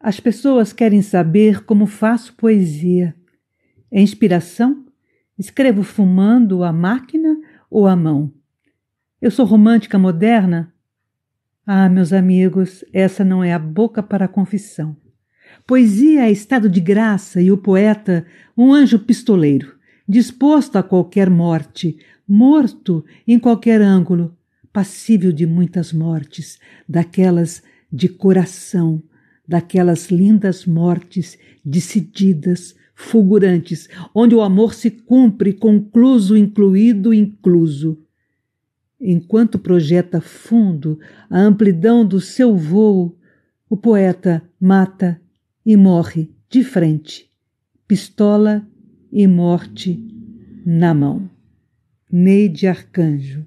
As pessoas querem saber como faço poesia. É inspiração? Escrevo fumando a máquina ou a mão? Eu sou romântica moderna? Ah, meus amigos, essa não é a boca para a confissão. Poesia é estado de graça e o poeta, um anjo pistoleiro, disposto a qualquer morte, morto em qualquer ângulo, passível de muitas mortes, daquelas de coração daquelas lindas mortes decididas, fulgurantes, onde o amor se cumpre, concluso, incluído, incluso. Enquanto projeta fundo a amplidão do seu vôo, o poeta mata e morre de frente, pistola e morte na mão. Neide Arcanjo